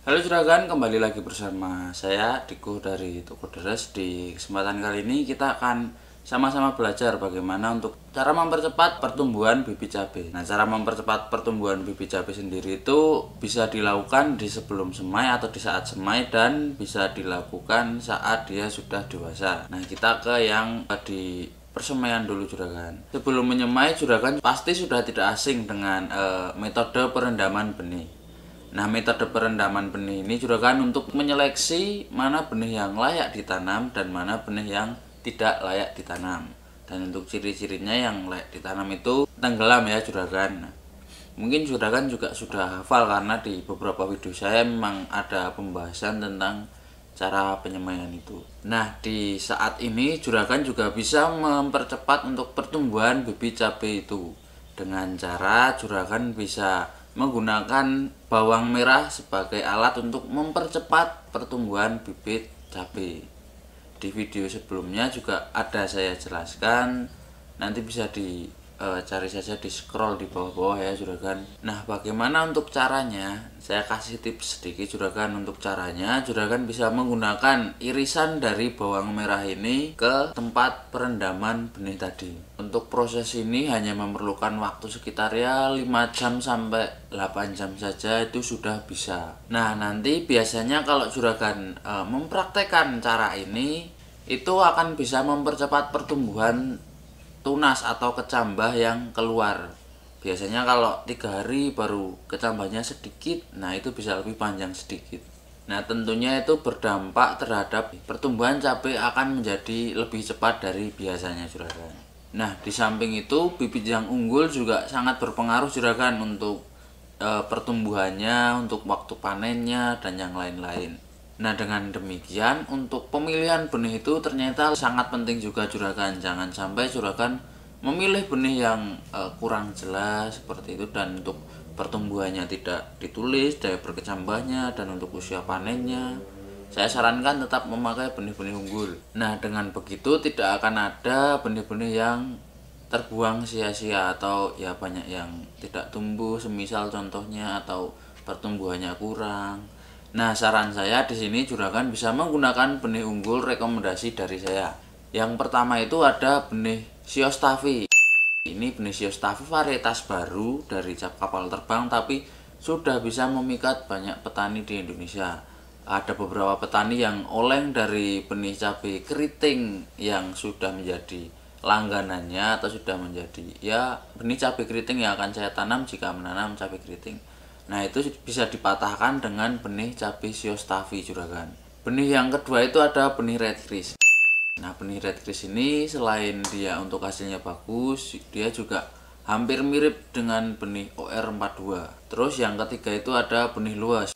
Halo Juragan, kembali lagi bersama saya Diko dari Toko Deres. Di kesempatan kali ini kita akan sama-sama belajar bagaimana untuk cara mempercepat pertumbuhan bibit cabai. Nah, cara mempercepat pertumbuhan bibit cabai sendiri itu bisa dilakukan di sebelum semai atau di saat semai dan bisa dilakukan saat dia sudah dewasa. Nah, kita ke yang di persemaian dulu juragan. Sebelum menyemai juragan pasti sudah tidak asing dengan e, metode perendaman benih. Nah, metode perendaman benih ini kan untuk menyeleksi mana benih yang layak ditanam dan mana benih yang tidak layak ditanam. Dan untuk ciri-cirinya yang layak ditanam itu tenggelam ya juragan. Nah, mungkin juragan juga sudah hafal karena di beberapa video saya memang ada pembahasan tentang cara penyemaian itu. Nah, di saat ini juragan juga bisa mempercepat untuk pertumbuhan bibit cabai itu dengan cara juragan bisa menggunakan bawang merah sebagai alat untuk mempercepat pertumbuhan bibit cabai. Di video sebelumnya juga ada saya jelaskan, nanti bisa di e, cari saja di scroll di bawah-bawah ya juragan nah bagaimana untuk caranya saya kasih tips sedikit juragan untuk caranya juragan bisa menggunakan irisan dari bawang merah ini ke tempat perendaman benih tadi untuk proses ini hanya memerlukan waktu sekitar ya 5 jam sampai 8 jam saja itu sudah bisa nah nanti biasanya kalau juragan e, mempraktekkan cara ini itu akan bisa mempercepat pertumbuhan tunas atau kecambah yang keluar biasanya kalau tiga hari baru kecambahnya sedikit nah itu bisa lebih panjang sedikit nah tentunya itu berdampak terhadap pertumbuhan cabai akan menjadi lebih cepat dari biasanya juragan nah di samping itu bibit yang unggul juga sangat berpengaruh juragan untuk e, pertumbuhannya untuk waktu panennya dan yang lain-lain Nah dengan demikian untuk pemilihan benih itu ternyata sangat penting juga juragan Jangan sampai juragan memilih benih yang e, kurang jelas seperti itu Dan untuk pertumbuhannya tidak ditulis, daya berkecambahnya, dan untuk usia panennya saya sarankan tetap memakai benih-benih unggul. Nah, dengan begitu tidak akan ada benih-benih yang terbuang sia-sia atau ya banyak yang tidak tumbuh, semisal contohnya atau pertumbuhannya kurang Nah, saran saya di sini juragan bisa menggunakan benih unggul rekomendasi dari saya. Yang pertama itu ada benih Siostavi. Ini benih Siostavi varietas baru dari cap kapal terbang tapi sudah bisa memikat banyak petani di Indonesia. Ada beberapa petani yang oleng dari benih cabai keriting yang sudah menjadi langganannya atau sudah menjadi ya benih cabai keriting yang akan saya tanam jika menanam cabai keriting Nah itu bisa dipatahkan dengan benih cabai siostafi juragan. Benih yang kedua itu ada benih red kris. Nah benih red kris ini selain dia untuk hasilnya bagus, dia juga hampir mirip dengan benih OR42. Terus yang ketiga itu ada benih luas.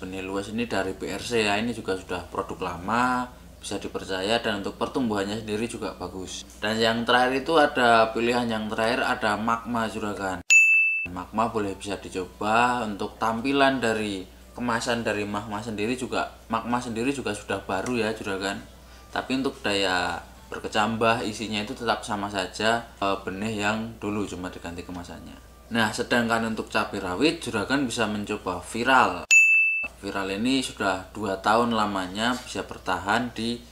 Benih luas ini dari BRC ya, ini juga sudah produk lama, bisa dipercaya dan untuk pertumbuhannya sendiri juga bagus. Dan yang terakhir itu ada pilihan yang terakhir ada magma juragan. Magma boleh bisa dicoba untuk tampilan dari kemasan dari magma sendiri juga magma sendiri juga sudah baru ya juragan tapi untuk daya berkecambah isinya itu tetap sama saja e, benih yang dulu cuma diganti kemasannya nah sedangkan untuk cabai rawit juragan bisa mencoba viral viral ini sudah dua tahun lamanya bisa bertahan di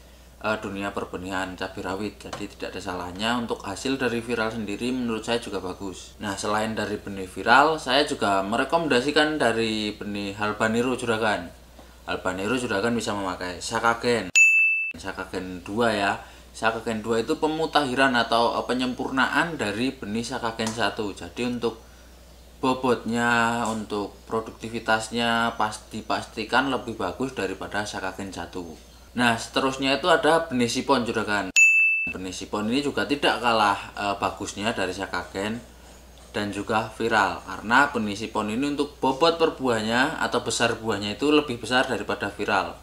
uh, dunia perbenihan cabai rawit jadi tidak ada salahnya untuk hasil dari viral sendiri menurut saya juga bagus nah selain dari benih viral saya juga merekomendasikan dari benih halbaniru juragan halbaniru juragan bisa memakai Sakagen Sakagen 2 ya Sakagen 2 itu pemutahiran atau eh, penyempurnaan dari benih Sakagen 1 jadi untuk bobotnya untuk produktivitasnya pasti pastikan lebih bagus daripada Sakagen 1 Nah, seterusnya itu ada benih sipon juragan. Benih sipon ini juga tidak kalah e, bagusnya dari sakagen dan juga viral karena benih sipon ini untuk bobot per buahnya atau besar buahnya itu lebih besar daripada viral.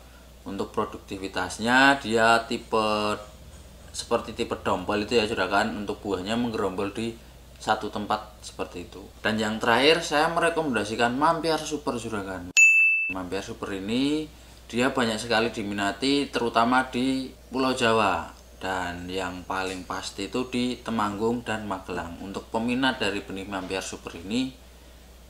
Untuk produktivitasnya dia tipe seperti tipe dompel itu ya juragan untuk buahnya menggerombol di satu tempat seperti itu. Dan yang terakhir saya merekomendasikan mampir Super juragan. Mampir Super ini dia banyak sekali diminati terutama di Pulau Jawa dan yang paling pasti itu di Temanggung dan Magelang untuk peminat dari benih mampiar super ini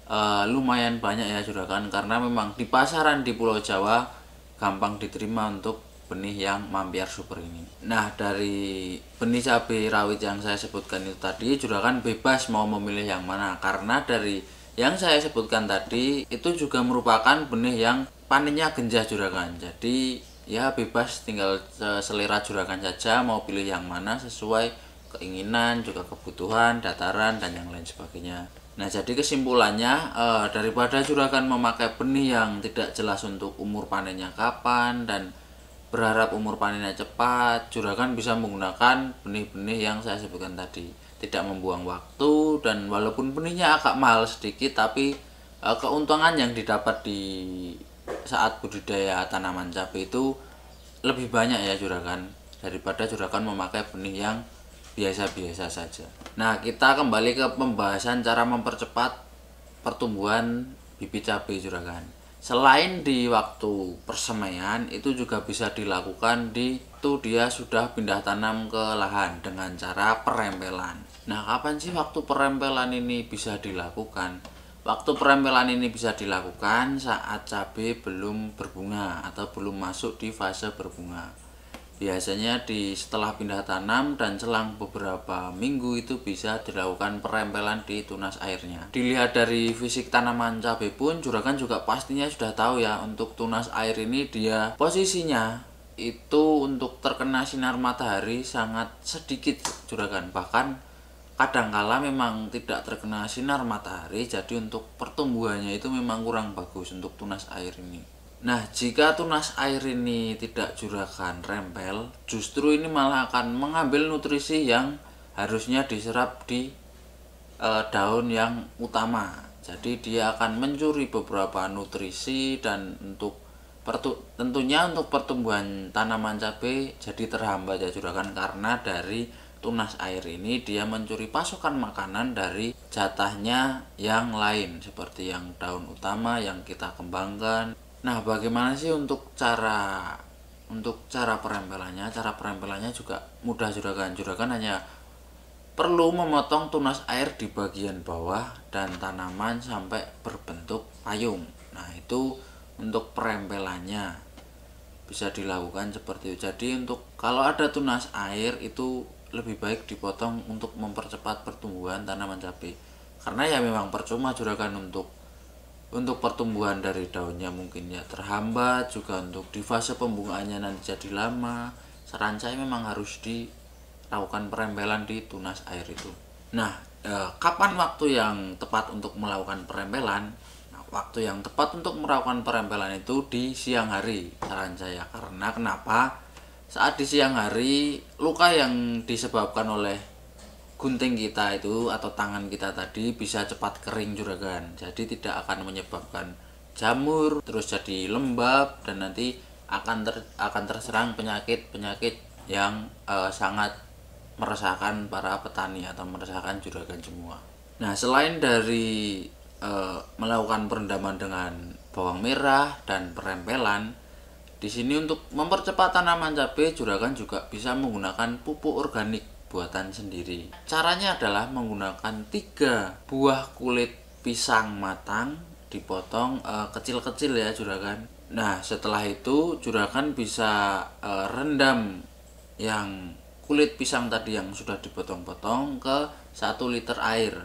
uh, lumayan banyak ya juragan karena memang di pasaran di Pulau Jawa gampang diterima untuk benih yang mampiar super ini nah dari benih cabai rawit yang saya sebutkan itu tadi juragan bebas mau memilih yang mana karena dari yang saya sebutkan tadi itu juga merupakan benih yang panennya genjah juragan jadi ya bebas tinggal e, selera juragan saja mau pilih yang mana sesuai keinginan juga kebutuhan dataran dan yang lain sebagainya nah jadi kesimpulannya e, daripada juragan memakai benih yang tidak jelas untuk umur panennya kapan dan berharap umur panennya cepat juragan bisa menggunakan benih-benih yang saya sebutkan tadi tidak membuang waktu dan walaupun benihnya agak mahal sedikit tapi e, keuntungan yang didapat di saat budidaya tanaman cabai itu lebih banyak ya juragan daripada juragan memakai benih yang biasa-biasa saja. Nah, kita kembali ke pembahasan cara mempercepat pertumbuhan bibit cabai juragan. Selain di waktu persemaian, itu juga bisa dilakukan di itu dia sudah pindah tanam ke lahan dengan cara perempelan. Nah, kapan sih waktu perempelan ini bisa dilakukan? Waktu perempelan ini bisa dilakukan saat cabai belum berbunga atau belum masuk di fase berbunga. Biasanya di setelah pindah tanam dan selang beberapa minggu itu bisa dilakukan perempelan di tunas airnya. Dilihat dari fisik tanaman cabai pun juragan juga pastinya sudah tahu ya untuk tunas air ini dia posisinya itu untuk terkena sinar matahari sangat sedikit juragan bahkan kadangkala memang tidak terkena sinar matahari jadi untuk pertumbuhannya itu memang kurang bagus untuk tunas air ini Nah, jika tunas air ini tidak juragan rempel, justru ini malah akan mengambil nutrisi yang harusnya diserap di e, daun yang utama. Jadi dia akan mencuri beberapa nutrisi dan untuk pertu, tentunya untuk pertumbuhan tanaman cabai jadi terhambat ya juragan karena dari tunas air ini dia mencuri pasokan makanan dari jatahnya yang lain seperti yang daun utama yang kita kembangkan. Nah, bagaimana sih untuk cara untuk cara perempelannya? Cara perempelannya juga mudah juragan. Juragan hanya perlu memotong tunas air di bagian bawah dan tanaman sampai berbentuk payung. Nah, itu untuk perempelannya bisa dilakukan seperti itu. Jadi untuk kalau ada tunas air itu lebih baik dipotong untuk mempercepat pertumbuhan tanaman cabai karena ya memang percuma juragan untuk untuk pertumbuhan dari daunnya mungkin ya terhambat juga untuk di fase pembungaannya nanti jadi lama saran saya memang harus dilakukan perempelan di tunas air itu nah eh, kapan waktu yang tepat untuk melakukan perempelan? nah, waktu yang tepat untuk melakukan perempelan itu di siang hari saran saya karena kenapa saat di siang hari luka yang disebabkan oleh gunting kita itu atau tangan kita tadi bisa cepat kering juragan jadi tidak akan menyebabkan jamur terus jadi lembab dan nanti akan ter, akan terserang penyakit-penyakit yang uh, sangat meresahkan para petani atau meresahkan juragan semua. Nah, selain dari e, melakukan perendaman dengan bawang merah dan perempelan, di sini untuk mempercepat tanaman cabai, juragan juga bisa menggunakan pupuk organik buatan sendiri. Caranya adalah menggunakan tiga buah kulit pisang matang dipotong eh, kecil-kecil ya juragan. Nah, setelah itu juragan bisa e, rendam yang kulit pisang tadi yang sudah dipotong-potong ke 1 liter air.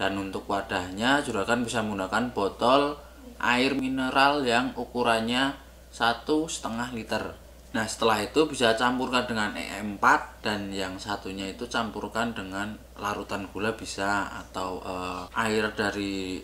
Dan untuk wadahnya juragan bisa menggunakan botol air mineral yang ukurannya satu setengah liter nah setelah itu bisa campurkan dengan e EM4 dan yang satunya itu campurkan dengan larutan gula bisa atau uh, air dari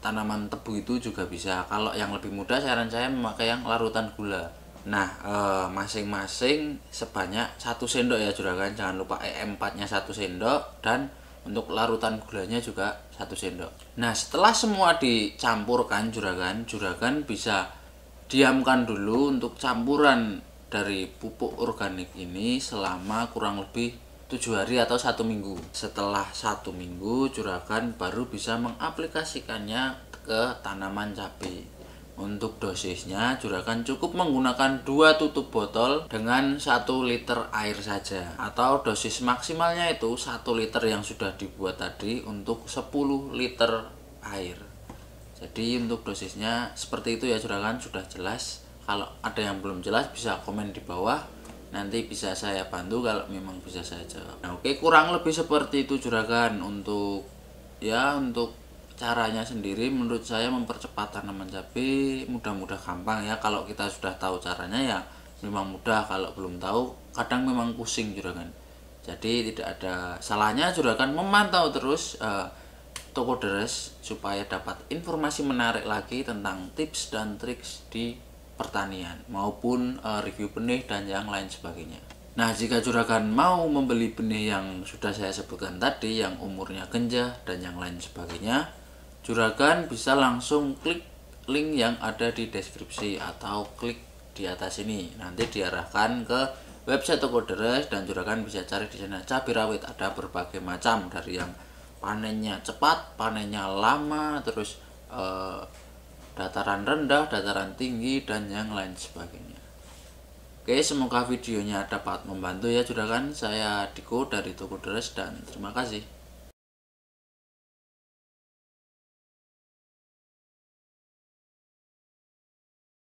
tanaman tebu itu juga bisa kalau yang lebih mudah saran saya memakai yang larutan gula nah eh, masing-masing e, sebanyak satu sendok ya juragan jangan lupa e em 4 nya satu sendok dan untuk larutan gulanya juga satu sendok nah setelah semua dicampurkan juragan juragan bisa diamkan dulu untuk campuran dari pupuk organik ini selama kurang lebih tujuh hari atau satu minggu setelah satu minggu juragan baru bisa mengaplikasikannya ke tanaman cabai untuk dosisnya juragan cukup menggunakan dua tutup botol dengan satu liter air saja atau dosis maksimalnya itu satu liter yang sudah dibuat tadi untuk 10 liter air jadi untuk dosisnya seperti itu ya juragan sudah jelas kalau ada yang belum jelas bisa komen di bawah nanti bisa saya bantu kalau memang bisa saya jawab nah, oke kurang lebih seperti itu juragan untuk ya untuk caranya sendiri menurut saya mempercepat tanaman cabai mudah-mudah gampang ya kalau kita sudah tahu caranya ya memang mudah kalau belum tahu kadang memang pusing juragan jadi tidak ada salahnya juragan memantau terus uh, toko deres supaya dapat informasi menarik lagi tentang tips dan trik di pertanian maupun eh, review benih dan yang lain sebagainya. Nah, jika juragan mau membeli benih yang sudah saya sebutkan tadi yang umurnya genjah dan yang lain sebagainya, juragan bisa langsung klik link yang ada di deskripsi atau klik di atas ini. Nanti diarahkan ke website toko deres dan juragan bisa cari di sana cabai rawit ada berbagai macam dari yang panennya cepat panennya lama terus eh, dataran rendah dataran tinggi dan yang lain sebagainya oke semoga videonya dapat membantu ya juragan saya Diko dari Toko Deres dan terima kasih